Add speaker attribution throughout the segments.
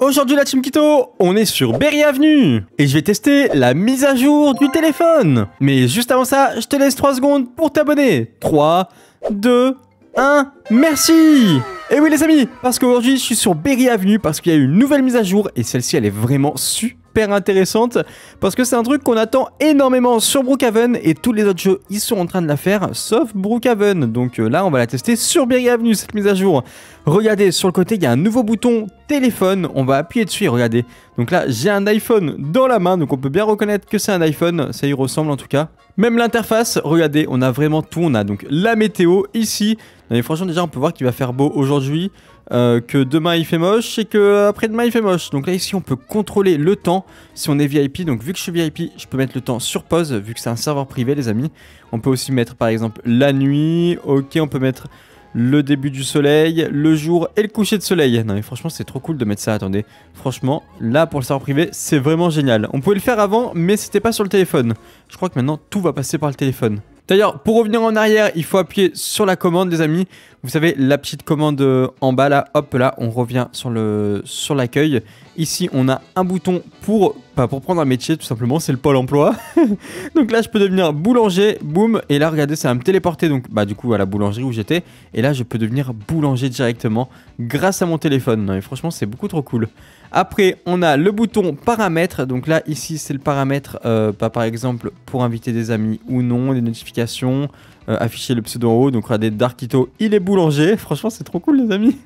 Speaker 1: Aujourd'hui la Team Kito, on est sur Berry Avenue et je vais tester la mise à jour du téléphone. Mais juste avant ça, je te laisse 3 secondes pour t'abonner. 3, 2, 1, merci Et oui les amis, parce qu'aujourd'hui je suis sur Berry Avenue parce qu'il y a une nouvelle mise à jour et celle-ci elle est vraiment super super intéressante parce que c'est un truc qu'on attend énormément sur Brookhaven et tous les autres jeux ils sont en train de la faire sauf Brookhaven. Donc euh, là on va la tester sur Berry Avenue cette mise à jour. Regardez sur le côté il y a un nouveau bouton téléphone, on va appuyer dessus regardez. Donc là j'ai un iPhone dans la main donc on peut bien reconnaître que c'est un iPhone, ça y ressemble en tout cas. Même l'interface, regardez on a vraiment tout, on a donc la météo ici. mais franchement déjà on peut voir qu'il va faire beau aujourd'hui. Euh, que demain il fait moche et que après demain il fait moche. Donc là ici on peut contrôler le temps si on est VIP. Donc vu que je suis VIP, je peux mettre le temps sur pause vu que c'est un serveur privé les amis. On peut aussi mettre par exemple la nuit. Ok, on peut mettre le début du soleil, le jour et le coucher de soleil. Non mais franchement c'est trop cool de mettre ça, attendez. Franchement, là pour le serveur privé, c'est vraiment génial. On pouvait le faire avant mais c'était pas sur le téléphone. Je crois que maintenant tout va passer par le téléphone. D'ailleurs, pour revenir en arrière, il faut appuyer sur la commande, les amis. Vous savez, la petite commande euh, en bas, là, hop, là, on revient sur le sur l'accueil. Ici, on a un bouton pour, bah, pour prendre un métier, tout simplement, c'est le pôle emploi. donc là, je peux devenir boulanger, boum, et là, regardez, ça va me téléporter, donc, bah, du coup, à la boulangerie où j'étais. Et là, je peux devenir boulanger directement grâce à mon téléphone. Non, mais franchement, c'est beaucoup trop cool. Après, on a le bouton paramètres. Donc là, ici, c'est le paramètre, euh, bah, par exemple, pour inviter des amis ou non, des notifications, euh, afficher le pseudo en haut. Donc regardez, Darkito, il est boulanger. Franchement, c'est trop cool, les amis.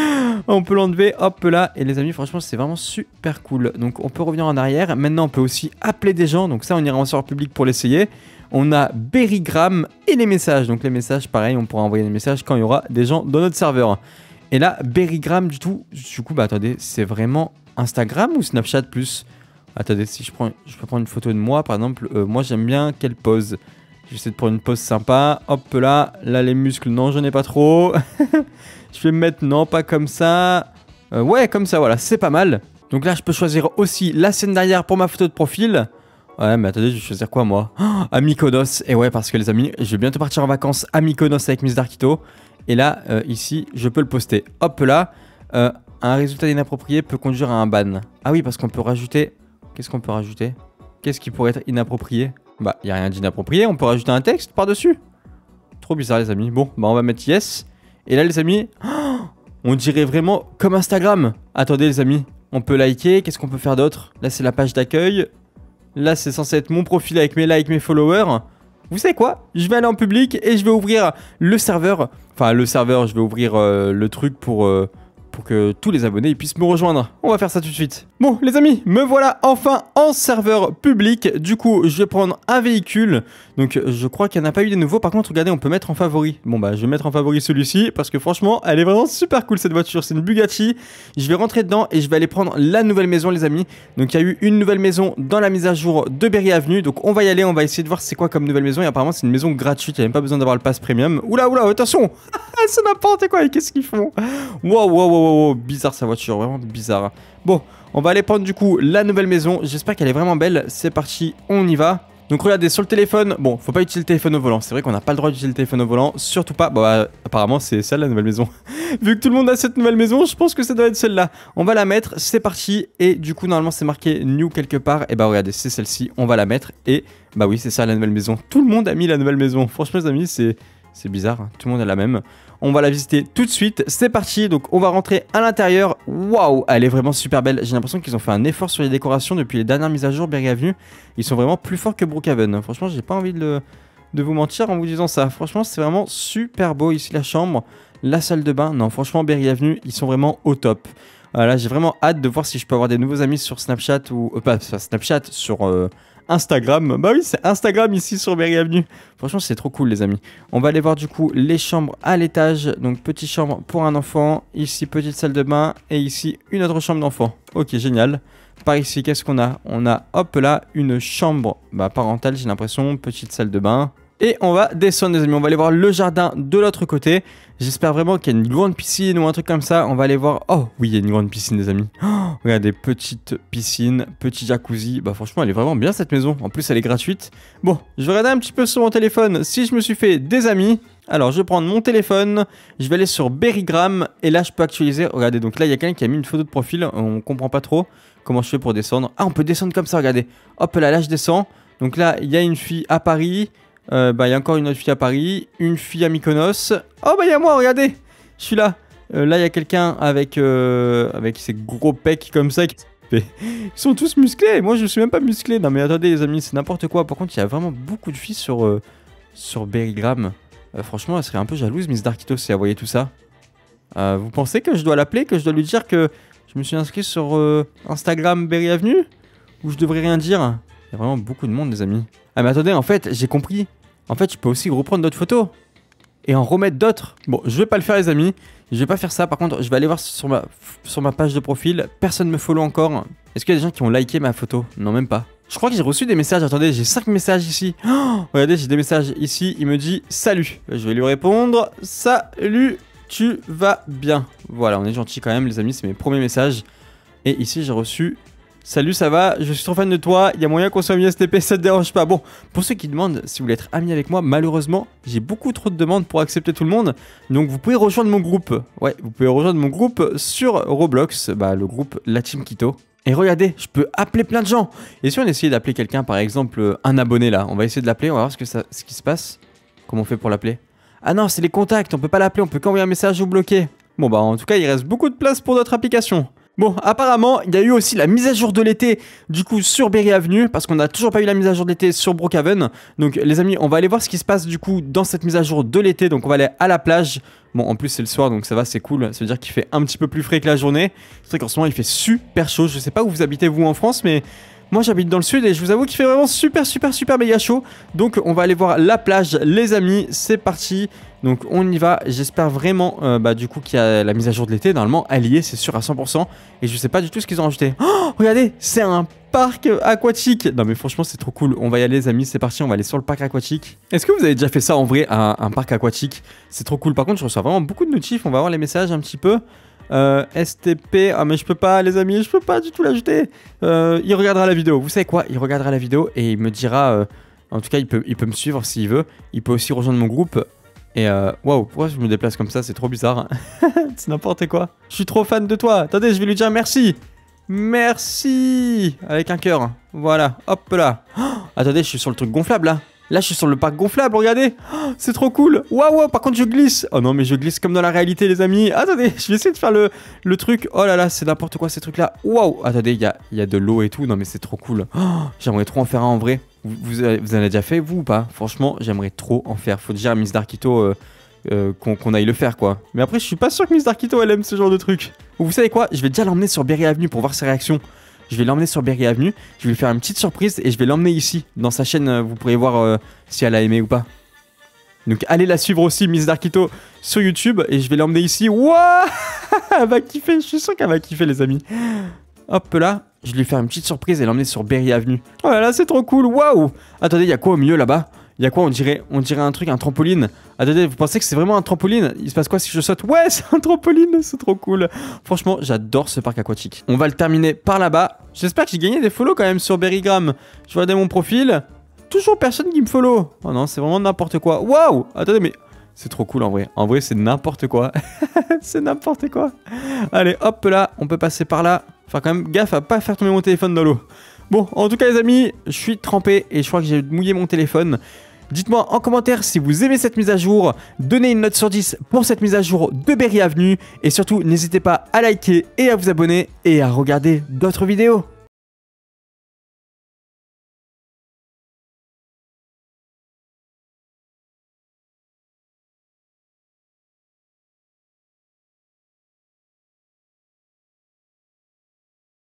Speaker 1: on peut l'enlever, hop là. Et les amis, franchement, c'est vraiment super cool. Donc on peut revenir en arrière. Maintenant, on peut aussi appeler des gens. Donc ça, on ira en serveur public pour l'essayer. On a Berrygram et les messages. Donc les messages, pareil, on pourra envoyer des messages quand il y aura des gens dans notre serveur. Et là, Berrygram, du tout, du coup, bah attendez, c'est vraiment Instagram ou Snapchat plus Attendez, si je prends, je peux prendre une photo de moi, par exemple, euh, moi j'aime bien quelle pose J'essaie de prendre une pose sympa. Hop là, là les muscles, non, je ai pas trop. je vais me mettre, non, pas comme ça. Euh, ouais, comme ça, voilà, c'est pas mal. Donc là, je peux choisir aussi la scène derrière pour ma photo de profil. Ouais, mais attendez, je vais choisir quoi, moi oh, Et ouais, parce que les amis, je vais bientôt partir en vacances à avec Miss Darkito. Et là, euh, ici, je peux le poster. Hop là, euh, un résultat inapproprié peut conduire à un ban. Ah oui, parce qu'on peut rajouter... Qu'est-ce qu'on peut rajouter Qu'est-ce qui pourrait être inapproprié Bah, il n'y a rien d'inapproprié, on peut rajouter un texte par-dessus. Trop bizarre, les amis. Bon, bah on va mettre yes. Et là, les amis, on dirait vraiment comme Instagram. Attendez, les amis, on peut liker, qu'est-ce qu'on peut faire d'autre Là, c'est la page d'accueil. Là, c'est censé être mon profil avec mes likes, mes followers vous savez quoi Je vais aller en public et je vais ouvrir le serveur. Enfin, le serveur, je vais ouvrir euh, le truc pour... Euh, pour que tous les abonnés puissent me rejoindre. On va faire ça tout de suite. Bon, les amis, me voilà enfin en serveur public. Du coup, je vais prendre un véhicule. Donc, je crois qu'il n'y en a pas eu de nouveau Par contre, regardez, on peut mettre en favori. Bon, bah, je vais mettre en favori celui-ci parce que franchement, elle est vraiment super cool cette voiture. C'est une Bugatti. Je vais rentrer dedans et je vais aller prendre la nouvelle maison, les amis. Donc, il y a eu une nouvelle maison dans la mise à jour de Berry Avenue. Donc, on va y aller. On va essayer de voir c'est quoi comme nouvelle maison. Et apparemment, c'est une maison gratuite. Il n'y a même pas besoin d'avoir le pass premium. Oula, oula, attention! c'est n'importe quoi. Qu'est-ce qu'ils font? Waouh, waouh, waouh. Oh, oh, oh, bizarre sa voiture, vraiment bizarre. Bon, on va aller prendre du coup la nouvelle maison. J'espère qu'elle est vraiment belle. C'est parti, on y va. Donc regardez, sur le téléphone, bon, faut pas utiliser le téléphone au volant. C'est vrai qu'on n'a pas le droit d'utiliser le téléphone au volant, surtout pas. bah, apparemment, c'est ça la nouvelle maison. Vu que tout le monde a cette nouvelle maison, je pense que ça doit être celle-là. On va la mettre, c'est parti. Et du coup, normalement, c'est marqué new quelque part. Et bah, regardez, c'est celle-ci, on va la mettre. Et bah oui, c'est ça la nouvelle maison. Tout le monde a mis la nouvelle maison. Franchement, les amis, c'est. C'est bizarre, hein. tout le monde a la même. On va la visiter tout de suite. C'est parti. Donc, on va rentrer à l'intérieur. Waouh, elle est vraiment super belle. J'ai l'impression qu'ils ont fait un effort sur les décorations depuis les dernières mises à jour Berry Avenue. Ils sont vraiment plus forts que Brookhaven. Hein, franchement, j'ai pas envie de, vous mentir en vous disant ça. Franchement, c'est vraiment super beau ici la chambre, la salle de bain. Non, franchement, Berry Avenue, ils sont vraiment au top. Voilà, euh, j'ai vraiment hâte de voir si je peux avoir des nouveaux amis sur Snapchat ou euh, pas Snapchat, sur euh, Instagram. Bah oui, c'est Instagram ici sur Berry Avenue. Franchement, c'est trop cool, les amis. On va aller voir du coup les chambres à l'étage. Donc, petite chambre pour un enfant. Ici, petite salle de bain. Et ici, une autre chambre d'enfant. Ok, génial. Par ici, qu'est-ce qu'on a On a, hop là, une chambre bah, parentale, j'ai l'impression. Petite salle de bain. Et on va descendre les amis, on va aller voir le jardin de l'autre côté. J'espère vraiment qu'il y a une grande piscine ou un truc comme ça. On va aller voir... Oh oui, il y a une grande piscine les amis. Oh, regardez, petite piscine, petit jacuzzi. Bah franchement, elle est vraiment bien cette maison. En plus, elle est gratuite. Bon, je vais regarder un petit peu sur mon téléphone si je me suis fait des amis. Alors, je vais prendre mon téléphone, je vais aller sur Berrygram et là, je peux actualiser. Regardez, donc là, il y a quelqu'un qui a mis une photo de profil. On comprend pas trop comment je fais pour descendre. Ah, on peut descendre comme ça, regardez. Hop là, là, je descends. Donc là, il y a une fille à Paris. Euh, bah, il y a encore une autre fille à Paris, une fille à Mykonos. Oh, bah, il y a moi, regardez Je suis là euh, Là, il y a quelqu'un avec, euh, avec ses gros pecs comme ça. Ils sont tous musclés Moi, je suis même pas musclé Non, mais attendez, les amis, c'est n'importe quoi. Par contre, il y a vraiment beaucoup de filles sur, sur Berrygram. franchement, elle serait un peu jalouse, Miss Darkito si elle voyait tout ça. vous pensez que je dois l'appeler Que je dois lui dire que je me suis inscrit sur Instagram Berry Avenue Ou je devrais rien dire Il y a vraiment beaucoup de monde, les amis. Ah mais attendez, en fait, j'ai compris. En fait, je peux aussi reprendre d'autres photos et en remettre d'autres. Bon, je vais pas le faire les amis, je vais pas faire ça. Par contre, je vais aller voir sur ma, sur ma page de profil. Personne me follow encore. Est-ce qu'il y a des gens qui ont liké ma photo Non, même pas. Je crois que j'ai reçu des messages. Attendez, j'ai 5 messages ici. Oh, regardez, j'ai des messages ici. Il me dit salut. Je vais lui répondre salut, tu vas bien. Voilà, on est gentil quand même les amis, c'est mes premiers messages. Et ici, j'ai reçu Salut, ça va Je suis trop fan de toi. Il y a moyen qu'on soit amis STP, ça te dérange pas. Bon, pour ceux qui demandent si vous voulez être amis avec moi, malheureusement, j'ai beaucoup trop de demandes pour accepter tout le monde. Donc vous pouvez rejoindre mon groupe. Ouais, vous pouvez rejoindre mon groupe sur Roblox, bah le groupe La Team Kito. Et regardez, je peux appeler plein de gens. Et si on essayait d'appeler quelqu'un, par exemple un abonné là, on va essayer de l'appeler, on va voir ce, que ce qui se passe. Comment on fait pour l'appeler Ah non, c'est les contacts, on peut pas l'appeler, on peut qu'envoyer un message ou bloquer. Bon bah en tout cas, il reste beaucoup de place pour notre application. Bon, apparemment, il y a eu aussi la mise à jour de l'été, du coup, sur Berry Avenue, parce qu'on n'a toujours pas eu la mise à jour de l'été sur Brookhaven. Donc, les amis, on va aller voir ce qui se passe, du coup, dans cette mise à jour de l'été. Donc, on va aller à la plage. Bon, en plus, c'est le soir, donc ça va, c'est cool. Ça veut dire qu'il fait un petit peu plus frais que la journée. C'est vrai qu'en ce moment, il fait super chaud. Je sais pas où vous habitez, vous, en France, mais moi j'habite dans le sud et je vous avoue qu'il fait vraiment super super super méga chaud. Donc on va aller voir la plage les amis, c'est parti. Donc on y va, j'espère vraiment euh, bah, du coup qu'il y a la mise à jour de l'été, normalement elle y est, c'est sûr à 100%. Et je sais pas du tout ce qu'ils ont rajouté. Oh, regardez, c'est un parc aquatique Non mais franchement c'est trop cool, on va y aller les amis, c'est parti, on va aller sur le parc aquatique. Est-ce que vous avez déjà fait ça en vrai, un, un parc aquatique C'est trop cool, par contre je reçois vraiment beaucoup de notifs, on va voir les messages un petit peu. Euh, STP. Ah, mais je peux pas, les amis, je peux pas du tout l'ajouter. Euh, il regardera la vidéo. Vous savez quoi Il regardera la vidéo et il me dira. Euh, en tout cas, il peut, il peut me suivre s'il veut. Il peut aussi rejoindre mon groupe. Et euh, waouh, wow, pourquoi je me déplace comme ça C'est trop bizarre. Hein. C'est n'importe quoi. Je suis trop fan de toi. Attendez, je vais lui dire merci. Merci Avec un cœur. Voilà, hop là. Oh, attendez, je suis sur le truc gonflable là. Là, je suis sur le parc gonflable, regardez oh, C'est trop cool Waouh, wow, par contre, je glisse Oh non, mais je glisse comme dans la réalité, les amis Attendez, je vais essayer de faire le, le truc Oh là là, c'est n'importe quoi, ces trucs-là Waouh Attendez, il y a, de l'eau et tout, non mais c'est trop cool oh, J'aimerais trop en faire un en vrai euh, vous, en avez déjà fait, vous ou pas Franchement, j'aimerais trop en faire. Faut dire à Miss Darkito euh, euh, qu'on aille le faire, quoi. Mais après, je suis pas sûr que Miss Darkito, elle aime ce genre de truc. Vous savez quoi Je vais déjà l'emmener sur Berry Avenue pour voir ses réactions je vais l'emmener sur Berry Avenue, je vais lui faire une petite surprise et je vais l'emmener ici, dans sa chaîne, euh, vous pourrez voir euh, si elle a aimé ou pas. Donc allez la suivre aussi, Miss Darkito, sur YouTube et je vais l'emmener ici. Wouah Elle va kiffer, je suis sûr qu'elle va kiffer les amis. Hop là, je vais lui faire une petite surprise et l'emmener sur Berry Avenue. Oh là là, c'est trop cool, waouh Attendez, il y a quoi au milieu là-bas il y a quoi on dirait, on dirait un truc, un trampoline. Attendez, ah, vous pensez que c'est vraiment un trampoline Il se passe quoi si je saute Ouais, c'est un trampoline, c'est trop cool. Franchement, j'adore ce parc aquatique. On va le terminer par là-bas. J'espère que j'ai gagné des follow quand même sur Berrygram. Je regardais mon profil. Toujours personne qui me follow. Oh non, c'est vraiment n'importe quoi. Waouh Attendez, mais c'est trop cool en vrai. En vrai, c'est n'importe quoi. c'est n'importe quoi. Allez, hop là, on peut passer par là. Faire quand même gaffe à pas faire tomber mon téléphone dans l'eau. Bon, en tout cas les amis, je suis trempé et je crois que j'ai mouillé mon téléphone. Dites-moi en commentaire si vous aimez cette mise à jour, donnez une note sur 10 pour cette mise à jour de Berry Avenue et surtout n'hésitez pas à liker et à vous abonner et à regarder d'autres vidéos.